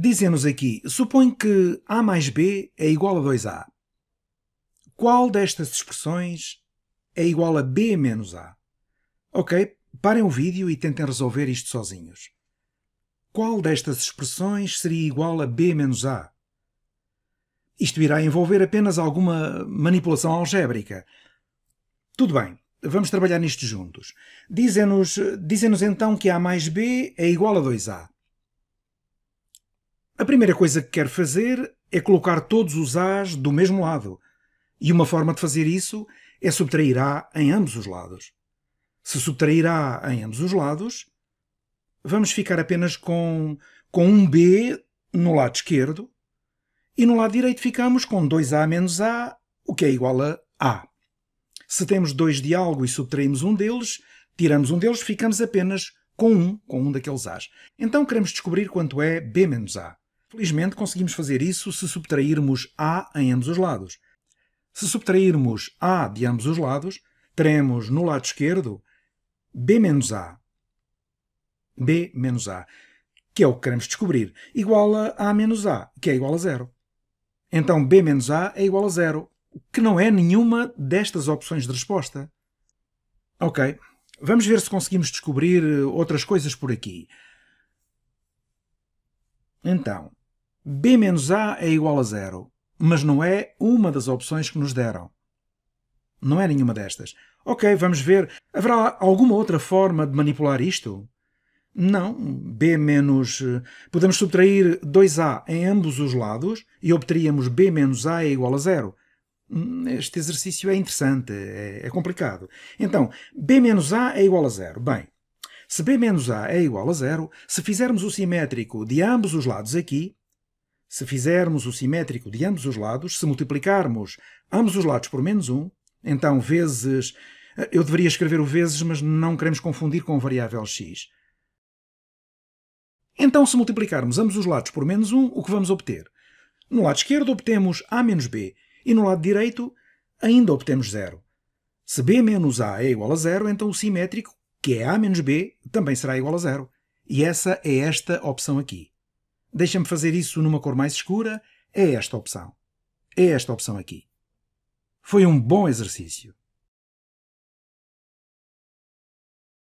Dizem-nos aqui, supõe que A mais B é igual a 2A. Qual destas expressões é igual a B menos A? Ok, parem o vídeo e tentem resolver isto sozinhos. Qual destas expressões seria igual a B menos A? Isto irá envolver apenas alguma manipulação algébrica. Tudo bem, vamos trabalhar nisto juntos. Dizem-nos dizem então que A mais B é igual a 2A. A primeira coisa que quero fazer é colocar todos os A's do mesmo lado, e uma forma de fazer isso é subtrair A em ambos os lados. Se subtrair A em ambos os lados, vamos ficar apenas com, com um B no lado esquerdo, e no lado direito ficamos com 2A menos A, o que é igual a A. Se temos dois de algo e subtraímos um deles, tiramos um deles, ficamos apenas com um, com um daqueles A's. Então queremos descobrir quanto é B menos A. Felizmente conseguimos fazer isso se subtrairmos A em ambos os lados. Se subtrairmos A de ambos os lados, teremos no lado esquerdo B menos A. B menos A, que é o que queremos descobrir, igual a A menos A, que é igual a zero. Então B menos A é igual a zero, que não é nenhuma destas opções de resposta. Ok, vamos ver se conseguimos descobrir eh, outras coisas por aqui. Então, b menos a é igual a zero, mas não é uma das opções que nos deram. Não é nenhuma destas. Ok, vamos ver. Haverá alguma outra forma de manipular isto? Não. B menos. Eh, podemos subtrair 2A em ambos os lados e obteríamos B menos A é igual a zero. Hum, este exercício é interessante, é, é complicado. Então, B menos A é igual a zero. Bem, se B menos A é igual a zero, se fizermos o simétrico de ambos os lados aqui, se fizermos o simétrico de ambos os lados, se multiplicarmos ambos os lados por menos 1, então vezes. Eu deveria escrever o vezes, mas não queremos confundir com a variável x. Então, se multiplicarmos ambos os lados por menos 1, o que vamos obter? No lado esquerdo obtemos a menos b e no lado direito ainda obtemos zero. Se b menos a é igual a zero, então o simétrico, que é a menos b, também será igual a zero. E essa é esta opção aqui. Deixa-me fazer isso numa cor mais escura. É esta opção. É esta opção aqui. Foi um bom exercício.